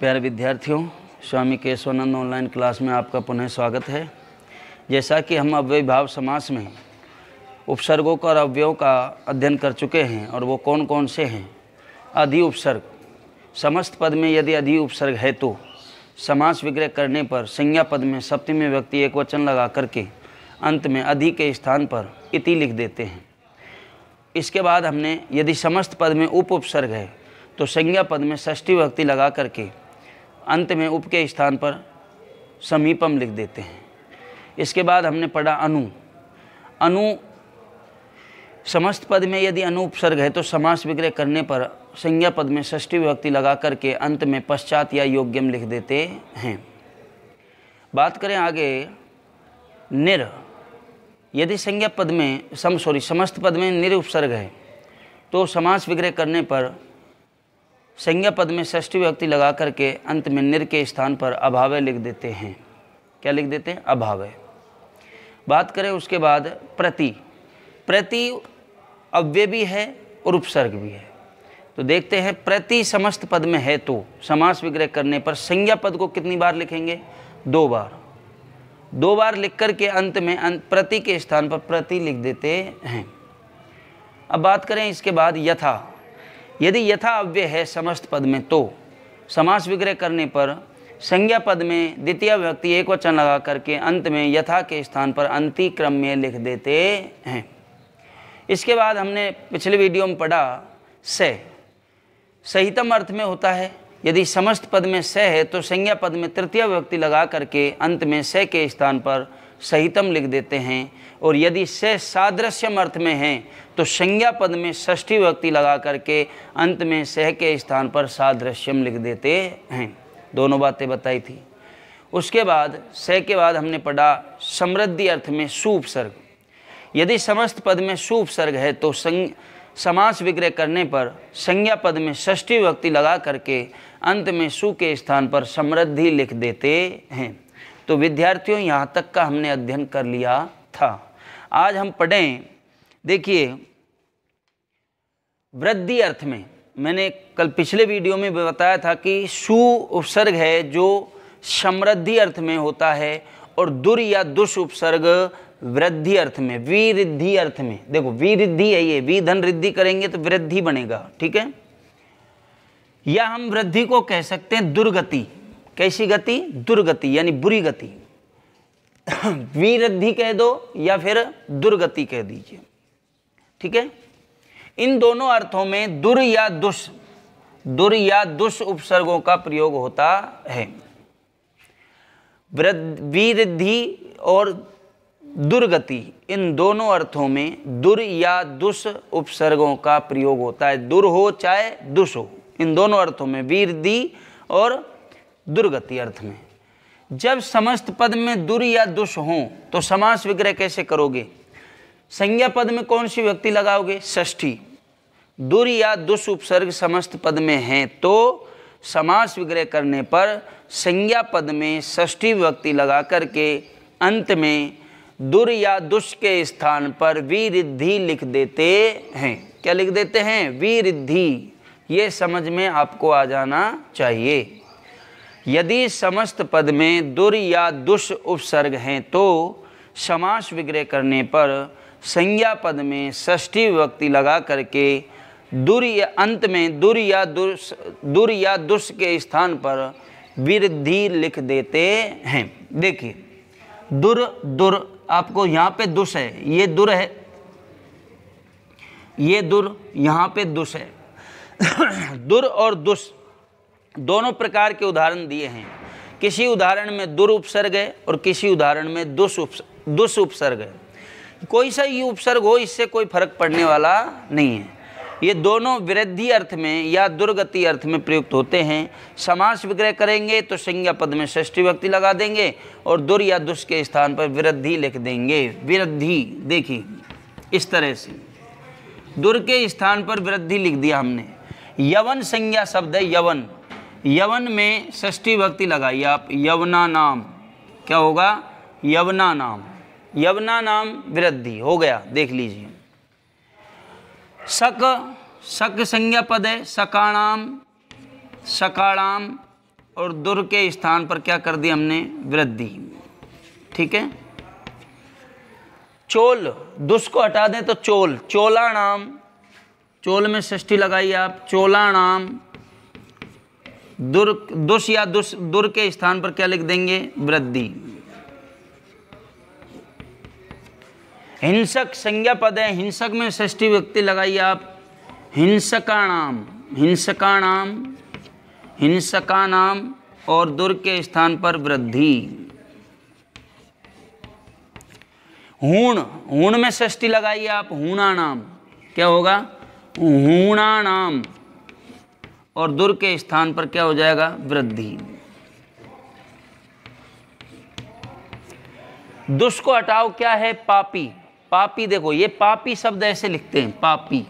प्यारे विद्यार्थियों स्वामी Keshavananda online class में आपका पुनः स्वागत है जैसा कि हम अव्यय भाव समास में उपसर्गों का और अव्ययों का अध्ययन कर चुके हैं और वो कौन कौन से हैं अधि उपसर्ग समस्त पद में यदि अधि उपसर्ग है तो समास विग्रह करने पर संज्ञा पद में सप्तमी व्यक्ति एक वचन लगा करके अंत में अधि के स्थान पर इति लिख देते हैं इसके बाद हमने यदि समस्त पद में उप उपसर्ग है तो संज्ञा पद में षष्ठी व्यक्ति लगा करके अंत में उप के स्थान पर समीपम लिख देते हैं इसके बाद हमने पढ़ा अनु अनु समस्त पद में यदि अनुपसर्ग है तो समास विग्रह करने पर संज्ञा पद में षष्ठी विभक्ति लगा करके अंत में पश्चात या योग्यम लिख देते हैं बात करें आगे निर यदि संज्ञा पद में सम सॉरी समस्त पद में निर उपसर्ग है तो समास विग्रह करने पर संज्ञा पद में षष्ठी व्यक्ति लगा करके अंत में निर के स्थान पर अभावे लिख देते हैं क्या लिख देते हैं अभावे बात करें उसके बाद प्रति प्रति अव्यय भी है और उपसर्ग भी है तो देखते हैं प्रति समस्त पद में है तो समास विग्रह करने पर संज्ञा पद को कितनी बार लिखेंगे दो बार दो बार लिख कर के अंत में अंत प्रति के स्थान पर प्रति लिख देते हैं अब बात करें इसके बाद यथा यदि यथा अव्यय है समस्त पद में तो समास विग्रह करने पर संज्ञा पद में द्वितीय व्यक्ति एक वचन लगा करके अंत में यथा के स्थान पर अंति क्रम में लिख देते हैं इसके बाद हमने पिछले वीडियो में पढ़ा स सहितम अर्थ में होता है यदि समस्त पद में स है तो संज्ञा पद में तृतीय व्यक्ति लगा करके अंत में स के स्थान पर सहितम लिख देते हैं और यदि से सादृश्यम अर्थ में हैं तो संज्ञा पद में षष्ठी व्यक्ति लगा करके अंत में सह के स्थान पर सादृश्यम लिख देते हैं दोनों बातें बताई थी उसके बाद सह के बाद हमने पढ़ा समृद्धि अर्थ में सुपसर्ग यदि समस्त पद में सुपसर्ग है तो संग समास विग्रह करने पर संज्ञा पद में षष्ठी व्यक्ति लगा करके अंत में सु के स्थान पर समृद्धि लिख देते हैं तो विद्यार्थियों यहाँ तक का हमने अध्ययन कर लिया था आज हम पढ़ें देखिए वृद्धि अर्थ में मैंने कल पिछले वीडियो में बताया था कि सु उपसर्ग है जो समृद्धि अर्थ में होता है और दुर या दुष उपसर्ग वृद्धि अर्थ में विरिद्धि अर्थ में देखो विरिद्धि है ये विधन रिद्धि करेंगे तो वृद्धि बनेगा ठीक है या हम वृद्धि को कह सकते हैं दुर्गति कैसी गति दुर्गति यानी बुरी गति वीरद्धि कह दो या फिर दुर्गति कह दीजिए ठीक है इन दोनों अर्थों में दुर या दुष दुर या दुष उपसर्गों का प्रयोग होता है वीरद्धि और दुर्गति इन दोनों अर्थों में दुर या दुष उपसर्गों का प्रयोग होता है दुर हो चाहे दुष हो इन दोनों अर्थों में वीरधि और दुर्गति अर्थ में जब समस्त पद में दुर या दुष हों तो समास विग्रह कैसे करोगे संज्ञा पद में कौन सी व्यक्ति लगाओगे ष्ठी दुर या दुष उपसर्ग समस्त पद में है तो समास विग्रह करने पर संज्ञा पद में ष्ठी व्यक्ति लगा करके अंत में दुर या दुष के स्थान पर विरिद्धि लिख देते हैं क्या लिख देते हैं विरिद्धि ये समझ में आपको आ जाना चाहिए यदि समस्त पद में दुर् या दुष उपसर्ग हैं तो समास विग्रह करने पर संज्ञा पद में षष्ठी विभक्ति लगा करके दुर या अंत में दुर या दुष दुर या दुष के स्थान पर वृद्धि लिख देते हैं देखिए दुर दुर आपको यहाँ पे दुष है ये दुर है ये दुर यहाँ पे दुष है दुर और दुष दोनों प्रकार के उदाहरण दिए हैं किसी उदाहरण में उपसर्ग है और किसी उदाहरण में दुष उपसर्ग है कोई सा ही उपसर्ग हो इससे कोई फर्क पड़ने वाला नहीं है ये दोनों वृद्धि अर्थ में या दुर्गति अर्थ में प्रयुक्त होते हैं समास विग्रह करेंगे तो संज्ञा पद में षष्ठी व्यक्ति लगा देंगे और दुर या दुष के स्थान पर वृद्धि लिख देंगे वृद्धि देखिए इस तरह से दुर के स्थान पर वृद्धि लिख दिया हमने यवन संज्ञा शब्द है यवन यवन में षष्ठी भक्ति लगाइए आप यवना नाम क्या होगा यवना नाम यवना नाम वृद्धि हो गया देख लीजिए सक सक संज्ञा पद है सकाणाम सकाणाम और दुर् के स्थान पर क्या कर दिया हमने वृद्धि ठीक है चोल दुष को हटा दें तो चोल चोला नाम चोल में सृष्टि लगाइए आप चोला नाम दुर दुष या दुष दुर के स्थान पर क्या लिख देंगे वृद्धि हिंसक संज्ञा पद है हिंसक में षष्ठी व्यक्ति लगाइए आप हिंसका नाम हिंसका नाम हिंसका नाम और दुर्ग के स्थान पर वृद्धि हूण हूण में सृष्टि लगाइए आप हूणा नाम क्या होगा हूणा नाम और दुर् के स्थान पर क्या हो जाएगा वृद्धि दुष्ट को हटाओ क्या है पापी पापी देखो ये पापी शब्द ऐसे लिखते हैं पापी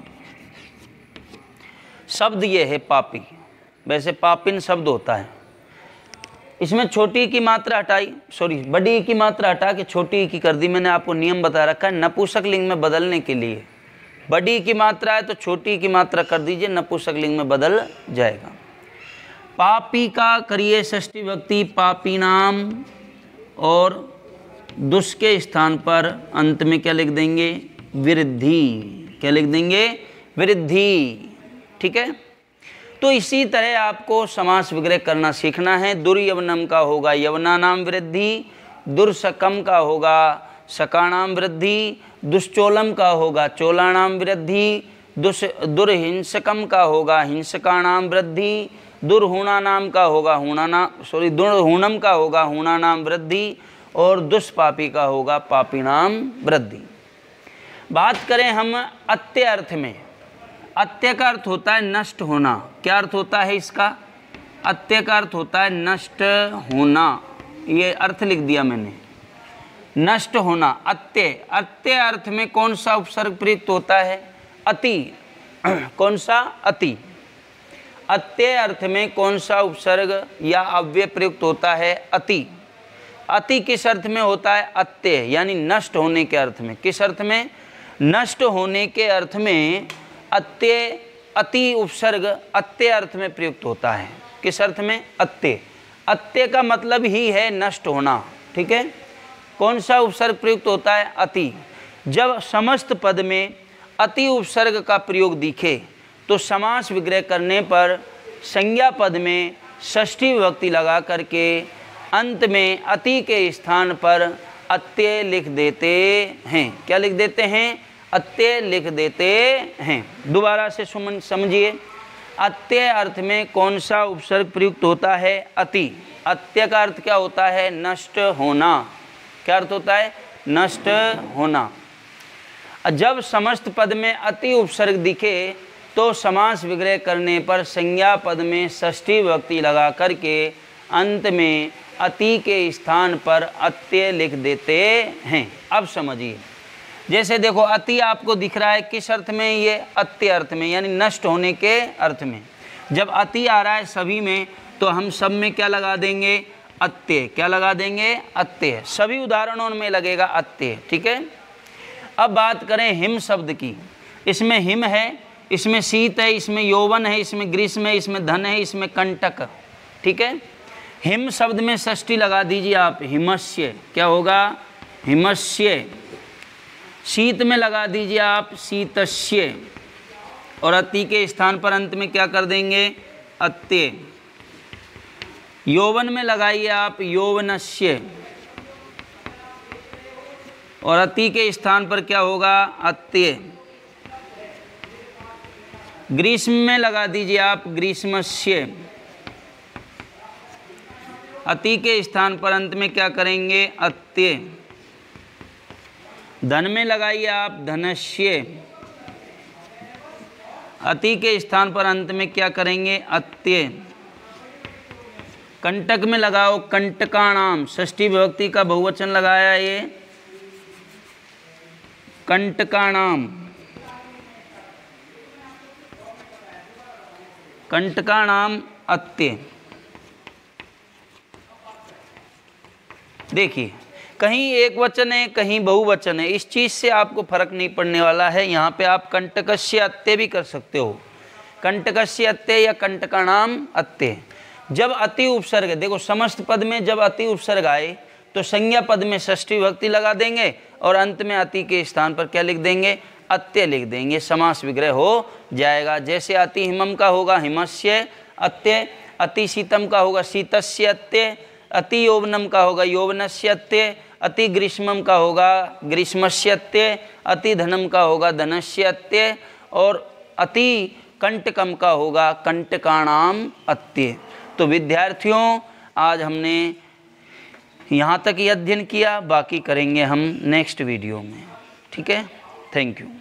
शब्द ये है पापी वैसे पापिन शब्द होता है इसमें छोटी की मात्रा हटाई सॉरी बड़ी की मात्रा हटा के छोटी की कर दी मैंने आपको नियम बता रखा है नपुसक लिंग में बदलने के लिए बड़ी की मात्रा है तो छोटी की मात्रा कर दीजिए नपुसकलिंग में बदल जाएगा पापी का करिए षष्ठी व्यक्ति पापी नाम और दुष के स्थान पर अंत में क्या लिख देंगे वृद्धि क्या लिख देंगे वृद्धि ठीक है तो इसी तरह आपको समास विग्रह करना सीखना है दुर्यवनम का होगा यवना नाम वृद्धि दुर्सकम का होगा शकाणाम वृद्धि दुश्चोलम का होगा चोलाणाम वृद्धि दुष दुर्हिंसकम का होगा हिंसकाणाम वृद्धि दुर्हुणा नाम का होगा हुणा नाम सॉरी दुर्हुणम का होगा हुणा नाम वृद्धि और दुष्पापी का होगा पापी नाम वृद्धि बात करें हम अत्य अर्थ में अत्य का अर्थ होता है नष्ट होना क्या अर्थ होता है इसका अत्य का अर्थ होता है नष्ट होना ये अर्थ लिख दिया मैंने नष्ट होना अत्य अत्य अर्थ में कौन सा उपसर्ग प्रयुक्त होता है अति कौन सा अति अत्य अर्थ में कौन सा उपसर्ग या अव्यय प्रयुक्त होता है अति अति किस अर्थ में होता है अत्य यानी नष्ट होने के अर्थ में किस अर्थ में नष्ट होने के अर्थ में अत्य अति उपसर्ग अत्य अर्थ में प्रयुक्त होता है किस अर्थ में अत्य अत्य का मतलब ही है नष्ट होना ठीक है कौन सा उपसर्ग प्रयुक्त होता है अति जब समस्त पद में अति उपसर्ग का प्रयोग दिखे तो समास विग्रह करने पर संज्ञा पद में षष्ठी विभक्ति लगा करके अंत में अति के स्थान पर अत्य लिख देते हैं क्या लिख देते हैं अत्य लिख देते हैं दोबारा से सुमन समझिए अत्य अर्थ में कौन सा उपसर्ग प्रयुक्त होता है अति अत्य का अर्थ क्या होता है नष्ट होना क्या अर्थ होता है नष्ट होना जब समस्त पद में अति उपसर्ग दिखे तो समास विग्रह करने पर संज्ञा पद में षष्ठी व्यक्ति लगा करके अंत में अति के स्थान पर अत्य लिख देते हैं अब समझिए जैसे देखो अति आपको दिख रहा है किस अर्थ में ये अत्य अर्थ में यानी नष्ट होने के अर्थ में जब अति आ रहा है सभी में तो हम सब में क्या लगा देंगे अत्य क्या लगा देंगे अत्य सभी उदाहरणों में लगेगा अत्य ठीक है अब बात करें हिम शब्द की इसमें हिम है इसमें शीत है इसमें यौवन है इसमें ग्रीष्म है इसमें धन है इसमें कंटक ठीक है हिम शब्द में षष्टि लगा दीजिए आप हिमस्य क्या होगा हिमस्य शीत में लगा दीजिए आप शीतस्य और अति के स्थान पर अंत में क्या कर देंगे अत्य यौवन में लगाइए आप यौवनस्य और अति के स्थान पर क्या होगा अत्य ग्रीष्म में लगा दीजिए आप ग्रीष्मस्य अति के स्थान पर अंत में क्या करेंगे अत्य धन में लगाइए आप धनस्य अति के स्थान पर अंत में क्या करेंगे अत्य कंटक में लगाओ कंटका नाम षष्ठी विभक्ति का बहुवचन लगाया ये कंटका नाम कंटका नाम अत्य देखिए कहीं एक वचन है कहीं बहुवचन है इस चीज़ से आपको फर्क नहीं पड़ने वाला है यहाँ पे आप कंटकश्य अत्य भी कर सकते हो कंटकश्य अत्य या कंटका नाम अत्य जब अति उपसर्ग देखो समस्त पद में जब अति उपसर्ग आए तो संज्ञा पद में षष्ठी भक्ति लगा देंगे और अंत में अति के स्थान पर क्या लिख देंगे अत्य लिख देंगे समास विग्रह हो जाएगा जैसे अति हिमम का होगा हिमस्य अत्य अति शीतम का होगा शीतस्य अत्य अति यौवनम का होगा यौवनस्य अत्य अति ग्रीष्मम का होगा ग्रीष्मस्य अत्य अति धनम का होगा धनस्य अत्य और अति कंटकम का होगा कंटकाणाम अत्य तो विद्यार्थियों आज हमने यहाँ तक ही अध्ययन किया बाकी करेंगे हम नेक्स्ट वीडियो में ठीक है थैंक यू